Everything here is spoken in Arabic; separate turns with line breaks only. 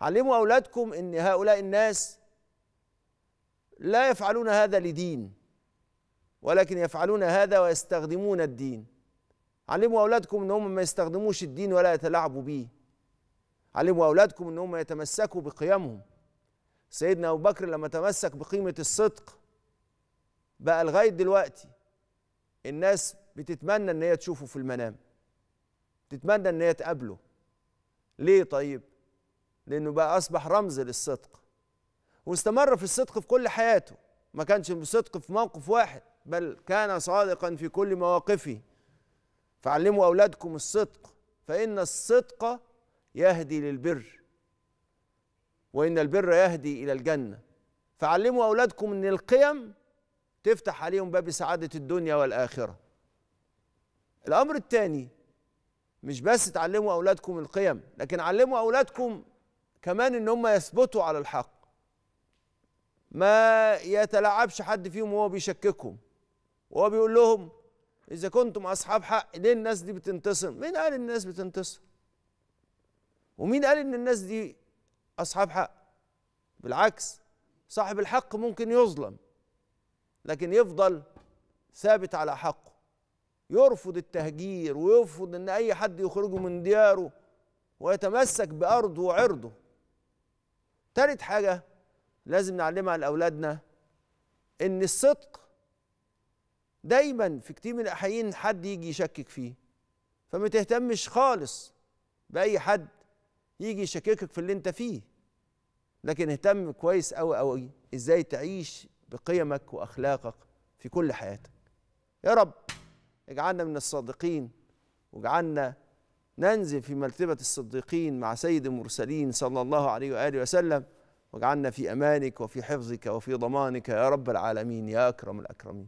علموا أولادكم أن هؤلاء الناس لا يفعلون هذا لدين ولكن يفعلون هذا ويستخدمون الدين علموا أولادكم أن هم ما يستخدموش الدين ولا يتلاعبوا به علموا أولادكم أن هم يتمسكوا بقيمهم سيدنا أبو بكر لما تمسك بقيمة الصدق بقى لغاية دلوقتي الناس بتتمنى أن هي تشوفه في المنام تتمنى أن هي تقابله ليه طيب لأنه بقى أصبح رمز للصدق واستمر في الصدق في كل حياته ما كانش صدق في موقف واحد بل كان صادقا في كل مواقفه فعلموا أولادكم الصدق فإن الصدق يهدي للبر وإن البر يهدي إلى الجنة فعلموا أولادكم أن القيم تفتح عليهم باب سعادة الدنيا والآخرة الأمر الثاني مش بس تعلموا أولادكم القيم لكن علموا أولادكم كمان ان هم يثبتوا على الحق ما يتلاعبش حد فيهم وهو بيشككهم وهو بيقول لهم اذا كنتم اصحاب حق ليه الناس دي بتنتصر مين قال ان الناس بتنتصر ومين قال ان الناس دي اصحاب حق بالعكس صاحب الحق ممكن يظلم لكن يفضل ثابت على حقه يرفض التهجير ويرفض ان اي حد يخرجه من دياره ويتمسك بارضه وعرضه تالت حاجة لازم نعلمها لأولادنا إن الصدق دايما في كتير من الأحيان حد يجي يشكك فيه فما تهتمش خالص بأي حد يجي يشككك في اللي أنت فيه لكن اهتم كويس أوي أوي إزاي تعيش بقيمك وأخلاقك في كل حياتك يا رب اجعلنا من الصادقين واجعلنا ننزل في مرتبة الصديقين مع سيد المرسلين صلى الله عليه وآله وسلم واجعلنا في أمانك وفي حفظك وفي ضمانك يا رب العالمين يا أكرم الأكرمين